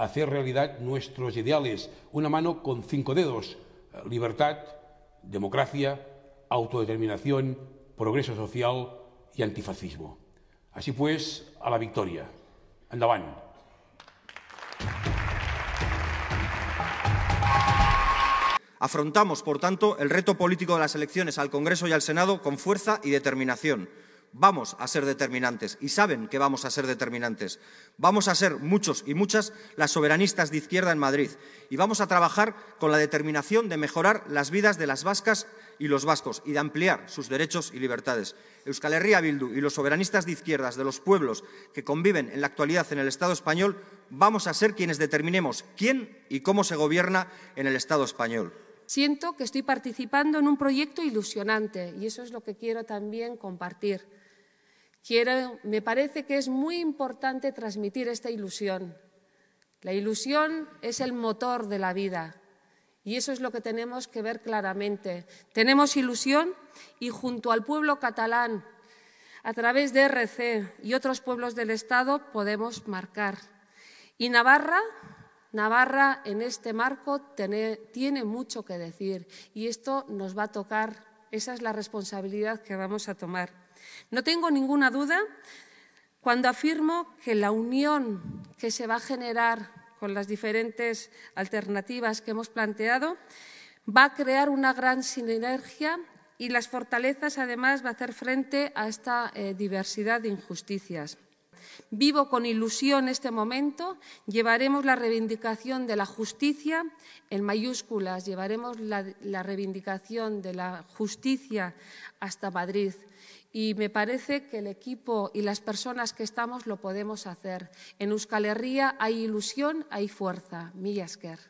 hacer realidad nuestros ideales. Una mano con cinco dedos. Libertad, democracia, autodeterminación, progreso social y antifascismo. Así pues, a la victoria. Andaban. Afrontamos, por tanto, el reto político de las elecciones al Congreso y al Senado con fuerza y determinación vamos a ser determinantes y saben que vamos a ser determinantes. Vamos a ser muchos y muchas las soberanistas de izquierda en Madrid y vamos a trabajar con la determinación de mejorar las vidas de las vascas y los vascos y de ampliar sus derechos y libertades. Euskal Herria Bildu y los soberanistas de izquierdas de los pueblos que conviven en la actualidad en el Estado español vamos a ser quienes determinemos quién y cómo se gobierna en el Estado español. Siento que estoy participando en un proyecto ilusionante y eso es lo que quiero también compartir me parece que es muy importante transmitir esta ilusión. La ilusión es el motor de la vida y eso es lo que tenemos que ver claramente. Tenemos ilusión y junto al pueblo catalán, a través de RC y otros pueblos del Estado, podemos marcar. Y Navarra, Navarra en este marco tiene mucho que decir y esto nos va a tocar esa es la responsabilidad que vamos a tomar. No tengo ninguna duda cuando afirmo que la unión que se va a generar con las diferentes alternativas que hemos planteado va a crear una gran sinergia y las fortalezas, además, va a hacer frente a esta eh, diversidad de injusticias. Vivo con ilusión este momento, llevaremos la reivindicación de la justicia en mayúsculas, llevaremos la, reivindicación de la justicia hasta Madrid y me parece que el equipo y las personas que estamos lo podemos hacer. En Euskal Herria hay ilusión, hay fuerza. Millasker.